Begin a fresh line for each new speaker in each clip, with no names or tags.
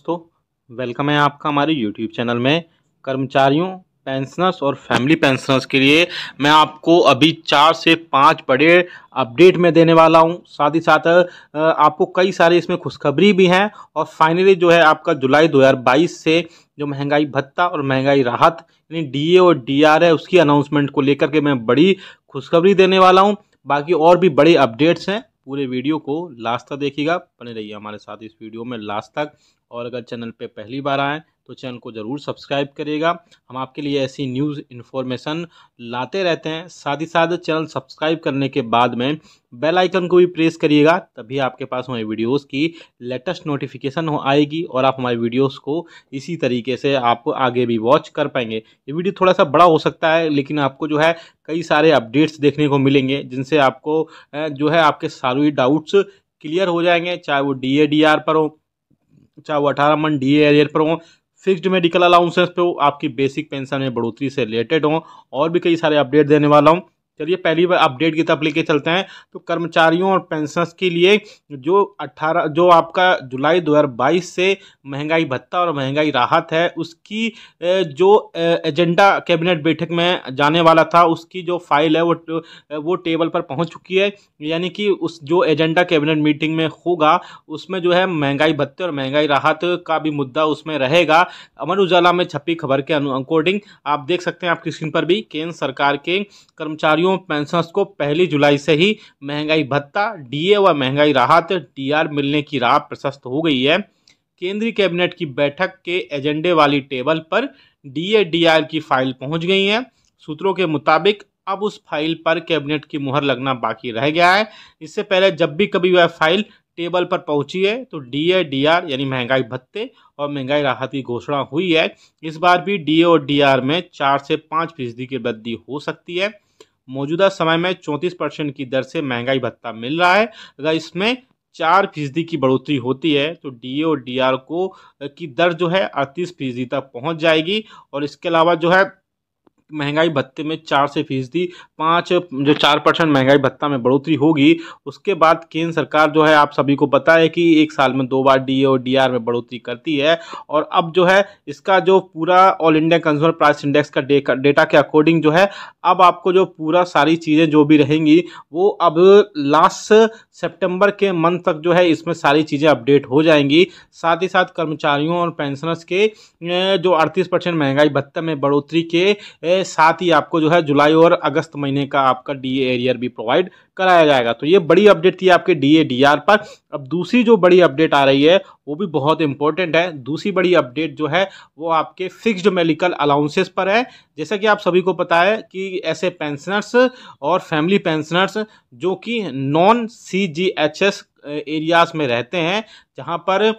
दोस्तों वेलकम है आपका हमारे यूट्यूब चैनल में कर्मचारियों पेंशनर्स और फैमिली पेंशनर्स के लिए मैं आपको अभी चार से पाँच बड़े अपडेट में देने वाला हूँ साथ ही साथ आपको कई सारे इसमें खुशखबरी भी हैं और फाइनली जो है आपका जुलाई 2022 से जो महंगाई भत्ता और महंगाई राहत यानी डीए और डीआर है उसकी अनाउंसमेंट को लेकर के मैं बड़ी खुशखबरी देने वाला हूँ बाकी और भी बड़े अपडेट्स हैं पूरे वीडियो को लास्ट तक देखिएगा बने रहिए हमारे साथ इस वीडियो में लास्ट तक और अगर चैनल पे पहली बार आएँ तो चैनल को ज़रूर सब्सक्राइब करिएगा हम आपके लिए ऐसी न्यूज़ इन्फॉर्मेशन लाते रहते हैं साथ ही साथ चैनल सब्सक्राइब करने के बाद में बेल आइकन को भी प्रेस करिएगा तभी आपके पास हमारी वीडियोस की लेटेस्ट नोटिफिकेशन हो आएगी और आप हमारी वीडियोस को इसी तरीके से आप आगे भी वॉच कर पाएंगे ये वीडियो थोड़ा सा बड़ा हो सकता है लेकिन आपको जो है कई सारे अपडेट्स देखने को मिलेंगे जिनसे आपको जो है आपके सारे डाउट्स क्लियर हो जाएंगे चाहे वो डी पर हों चाहे वो अठारह मन डी एरियर पर हों फिक्स्ड मेडिकल अलाउंसेस पे हो आपकी बेसिक पेंशन में बढ़ोतरी से रिलेटेड हों और भी कई सारे अपडेट देने वाला हूँ चलिए पहली बार अपडेट की तरफ लेके चलते हैं तो कर्मचारियों और पेंशनर्स के लिए जो 18 जो आपका जुलाई 2022 से महंगाई भत्ता और महंगाई राहत है उसकी जो एजेंडा कैबिनेट बैठक में जाने वाला था उसकी जो फाइल है वो वो टेबल पर पहुंच चुकी है यानी कि उस जो एजेंडा कैबिनेट मीटिंग में होगा उसमें जो है महंगाई भत्ते और महंगाई राहत का भी मुद्दा उसमें रहेगा अमर उजाला में छपी खबर के अकॉर्डिंग आप देख सकते हैं आपकी स्क्रीन पर भी केंद्र सरकार के कर्मचारियों कर्मचारियों पेंशनर्स को पहली जुलाई से ही महंगाई भत्ता डीए व महंगाई राहत डीआर मिलने की राह प्रशस्त हो गई है केंद्रीय कैबिनेट की बैठक के एजेंडे वाली टेबल पर डीए डीआर की फाइल पहुंच गई है सूत्रों के मुताबिक अब उस फाइल पर कैबिनेट की मुहर लगना बाकी रह गया है इससे पहले जब भी कभी वह फाइल टेबल पर पहुंची है तो डीए डीआर यानी महंगाई भत्ते और महंगाई राहत की घोषणा हुई है इस बार भी डीए और डीआर में चार से पाँच फीसदी की वृद्धि हो सकती है मौजूदा समय में चौंतीस परसेंट की दर से महंगाई भत्ता मिल रहा है अगर इसमें चार फीसदी की बढ़ोतरी होती है तो डी और डी को की दर जो है अड़तीस फीसदी तक पहुंच जाएगी और इसके अलावा जो है महंगाई भत्ते में चार से फीसदी पाँच जो चार परसेंट महंगाई भत्ता में बढ़ोतरी होगी उसके बाद केंद्र सरकार जो है आप सभी को पता है कि एक साल में दो बार डी और डी में बढ़ोतरी करती है और अब जो है इसका जो पूरा all India consumer price index का डेटा के अकॉर्डिंग जो है अब आपको जो पूरा सारी चीज़ें जो भी रहेंगी वो अब लास्ट सेप्टेम्बर के मंथ तक जो है इसमें सारी चीज़ें अपडेट हो जाएंगी साथ ही साथ कर्मचारियों और पेंशनर्स के जो अड़तीस परसेंट महंगाई भत्ते में बढ़ोतरी के है साथ ही आपको जो है जुलाई और अगस्त महीने का आपका डीए एरियर भी प्रोवाइड कराया जाएगा तो ये बड़ी अपडेट थी आपके डी ए डी आर पर अब दूसरी जो बड़ी अपडेट आ रही है वो भी बहुत इंपॉर्टेंट है दूसरी बड़ी अपडेट जो है वो आपके फिक्स्ड मेडिकल अलाउंसेस पर है जैसा कि आप सभी को पता है कि ऐसे पेंशनर्स और फैमिली पेंशनर्स जो कि non C G H S areas में रहते हैं जहाँ पर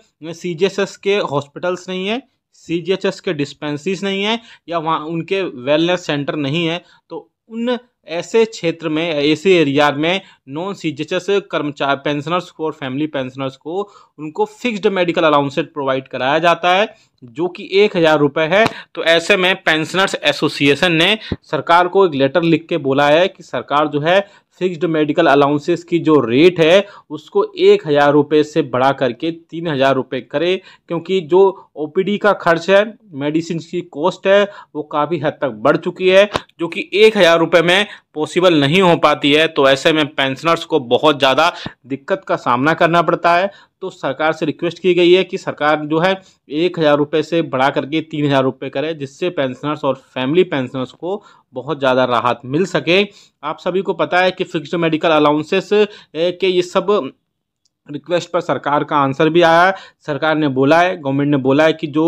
सी जी एस एस के हॉस्पिटल्स नहीं है सी के डिस्पेंसरीज नहीं है या वहाँ उनके वेलनेस सेंटर नहीं है तो उन ऐसे क्षेत्र में ऐसे एरिया में नॉन सी जी एच कर्मचार पेंशनर्स को और फैमिली पेंशनर्स को उनको फिक्स्ड मेडिकल अलाउंसेट प्रोवाइड कराया जाता है जो कि एक हज़ार रुपये है तो ऐसे में पेंशनर्स एसोसिएशन ने सरकार को एक लेटर लिख के बोला है कि सरकार जो है फिक्स्ड मेडिकल अलाउंसेस की जो रेट है उसको एक हज़ार रुपये से बढ़ा करके तीन हज़ार रुपये करें क्योंकि जो ओपीडी का खर्च है मेडिसिन की कॉस्ट है वो काफ़ी हद तक बढ़ चुकी है जो कि एक हज़ार रुपये में पॉसिबल नहीं हो पाती है तो ऐसे में पेंशनर्स को बहुत ज़्यादा दिक्कत का सामना करना पड़ता है तो सरकार से रिक्वेस्ट की गई है कि सरकार जो है एक हज़ार रुपये से बढ़ा करके तीन हज़ार रुपये करे जिससे पेंशनर्स और फैमिली पेंशनर्स को बहुत ज़्यादा राहत मिल सके आप सभी को पता है कि फिक्स मेडिकल अलाउंसेस के ये सब रिक्वेस्ट पर सरकार का आंसर भी आया है सरकार ने बोला है गवर्नमेंट ने बोला है कि जो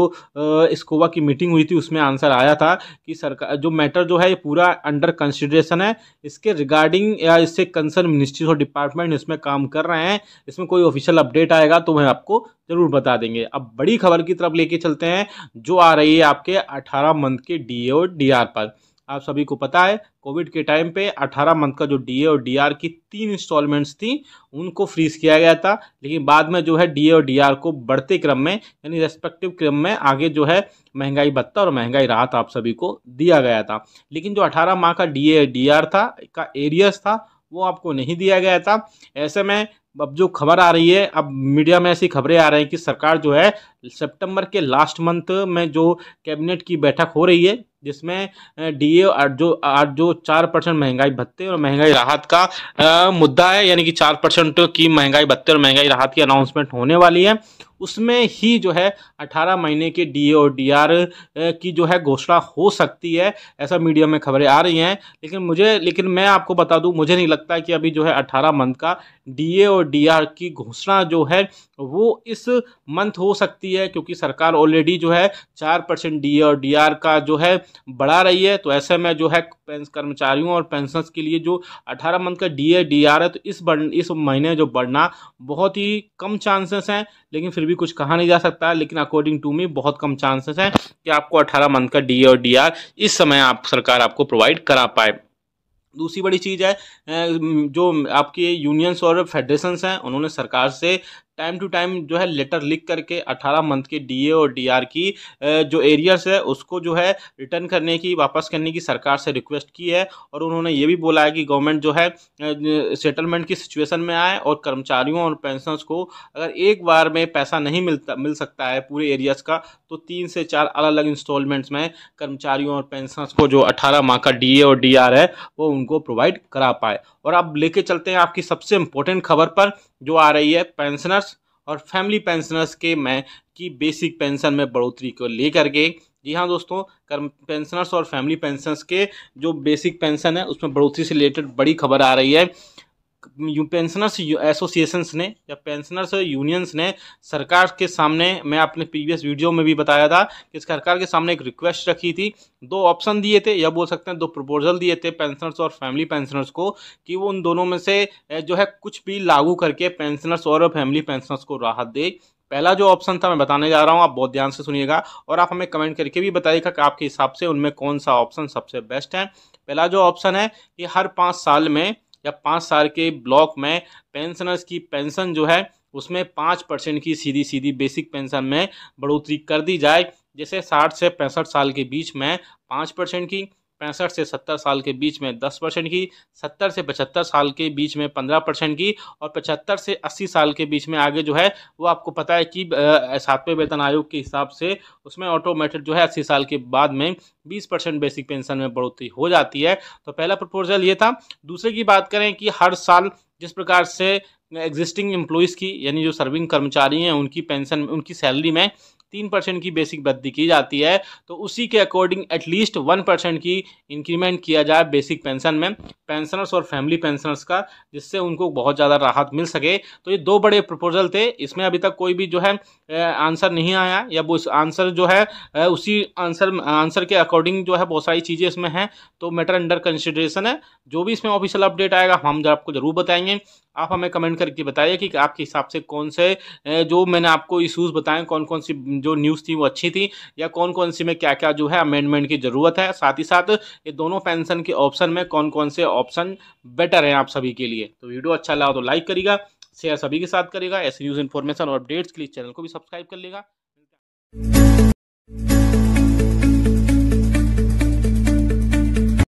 स्कोवा की मीटिंग हुई थी उसमें आंसर आया था कि सरकार जो मैटर जो है ये पूरा अंडर कंसिडरेशन है इसके रिगार्डिंग या इससे कंसर्न मिनिस्ट्रीज और डिपार्टमेंट इसमें काम कर रहे हैं इसमें कोई ऑफिशियल अपडेट आएगा तो वह आपको ज़रूर बता देंगे अब बड़ी खबर की तरफ लेके चलते हैं जो आ रही है आपके अठारह मंथ के डी और डी पर आप सभी को पता है कोविड के टाइम पे 18 मंथ का जो डीए और डीआर की तीन इंस्टॉलमेंट्स थी उनको फ्रीज किया गया था लेकिन बाद में जो है डीए और डीआर को बढ़ते क्रम में यानी रेस्पेक्टिव क्रम में आगे जो है महंगाई भत्ता और महंगाई राहत आप सभी को दिया गया था लेकिन जो अठारह माह का डी ए था का एरियस था वो आपको नहीं दिया गया था ऐसे में अब जो खबर आ रही है अब मीडिया में ऐसी खबरें आ रही हैं कि सरकार जो है सितंबर के लास्ट मंथ में जो कैबिनेट की बैठक हो रही है जिसमें डीए जो आज जो चार परसेंट महंगाई भत्ते और महंगाई राहत का आ, मुद्दा है यानी कि चार परसेंट की महंगाई भत्ते और महंगाई राहत की अनाउंसमेंट होने वाली है उसमें ही जो है 18 महीने के ए और डी की जो है घोषणा हो सकती है ऐसा मीडिया में खबरें आ रही हैं लेकिन मुझे लेकिन मैं आपको बता दूं मुझे नहीं लगता कि अभी जो है 18 मंथ का ए और डी की घोषणा जो है वो इस मंथ हो सकती है क्योंकि सरकार ऑलरेडी जो है चार परसेंट डी और डी का जो है बढ़ा रही है तो ऐसे में जो है कर्मचारियों और पेंशनर्स के लिए जो अठारह मंथ का डी ए है तो इस बढ़ इस महीने जो बढ़ना बहुत ही कम चांसेस हैं लेकिन फिर भी भी कुछ कहा नहीं जा सकता लेकिन अकॉर्डिंग टू मी बहुत कम चांसेस हैं कि आपको अठारह मंथ का डी और डी इस समय आप सरकार आपको प्रोवाइड करा पाए दूसरी बड़ी चीज़ है जो आपके यूनियंस और फेडरेशंस हैं उन्होंने सरकार से टाइम टू टाइम जो है लेटर लिख करके 18 मंथ के डीए और डीआर की जो एरियर्स है उसको जो है रिटर्न करने की वापस करने की सरकार से रिक्वेस्ट की है और उन्होंने ये भी बोला है कि गवर्नमेंट जो है सेटलमेंट की सिचुएशन में आए और कर्मचारियों और पेंशनर्स को अगर एक बार में पैसा नहीं मिलता मिल सकता है पूरे एरियाज का तो तीन से चार अलग अलग इंस्टॉलमेंट्स में कर्मचारियों और पेंशनर्स को जो अठारह माह का डी और डी है वो उनको प्रोवाइड करा पाए और अब लेके चलते हैं आपकी सबसे इंपॉर्टेंट खबर पर जो आ रही है पेंशनर्स और फैमिली पेंशनर्स के मैं की बेसिक पेंशन में बढ़ोतरी को लेकर के जी हाँ दोस्तों कर्म पेंशनर्स और फैमिली पेंशनर्स के जो बेसिक पेंशन है उसमें बढ़ोतरी से रिलेटेड बड़ी खबर आ रही है पेंशनर्स एसोसिएशंस ने या पेंशनर्स यूनियंस ने सरकार के सामने मैं अपने प्रीवियस वीडियो में भी बताया था कि सरकार के सामने एक रिक्वेस्ट रखी थी दो ऑप्शन दिए थे या बोल सकते हैं दो प्रपोजल दिए थे पेंशनर्स और फैमिली पेंशनर्स को कि वो उन दोनों में से जो है कुछ भी लागू करके पेंशनर्स और फैमिली पेंशनर्स को राहत दे पहला जो ऑप्शन था मैं बताने जा रहा हूँ आप बहुत ध्यान से सुनिएगा और आप हमें कमेंट करके भी बताइएगा कि आपके हिसाब से उनमें कौन सा ऑप्शन सबसे बेस्ट है पहला जो ऑप्शन है कि हर पाँच साल में या पाँच साल के ब्लॉक में पेंशनर्स की पेंशन जो है उसमें पाँच परसेंट की सीधी सीधी बेसिक पेंशन में बढ़ोतरी कर दी जाए जैसे साठ से पैंसठ साल के बीच में पाँच परसेंट की पैंसठ से सत्तर साल के बीच में दस परसेंट की सत्तर से पचहत्तर साल के बीच में पंद्रह परसेंट की और पचहत्तर से अस्सी साल के बीच में आगे जो है वो आपको पता है कि सातवें वेतन आयोग के हिसाब से उसमें ऑटोमेटिक जो है अस्सी साल के बाद में बीस परसेंट बेसिक पेंशन में बढ़ोतरी हो जाती है तो पहला प्रपोजल ये था दूसरे की बात करें कि हर साल जिस प्रकार से एग्जिस्टिंग एम्प्लॉयज़ की यानी जो सर्विंग कर्मचारी हैं उनकी पेंशन उनकी सैलरी में तीन परसेंट की बेसिक वृद्धि की जाती है तो उसी के अकॉर्डिंग एटलीस्ट वन परसेंट की इंक्रीमेंट किया जाए बेसिक पेंशन में पेंशनर्स और फैमिली पेंशनर्स का जिससे उनको बहुत ज़्यादा राहत मिल सके तो ये दो बड़े प्रपोजल थे इसमें अभी तक कोई भी जो है आंसर नहीं आया या वो आंसर जो है उसी आंसर आंसर के अकॉर्डिंग जो है बहुत सारी चीज़ें इसमें हैं तो मैटर अंडर कंसिडरेशन है जो भी इसमें ऑफिशियल अपडेट आएगा हम आपको ज़रूर बताएंगे आप हमें कमेंट करके बताइए कि आपके हिसाब से कौन से जो मैंने आपको इशूज़ बताएं कौन कौन सी जो न्यूज़ थी वो अच्छी थी या कौन कौन सी में क्या क्या जो है अमेंडमेंट की ज़रूरत है साथ ही साथ ये दोनों पेंशन के ऑप्शन में कौन कौन से ऑप्शन बेटर हैं आप सभी के लिए तो वीडियो अच्छा लगा तो लाइक करेगा शेयर सभी के साथ करेगा ऐसी न्यूज़ इन्फॉर्मेशन और अपडेट्स के लिए चैनल को भी सब्सक्राइब कर लेगा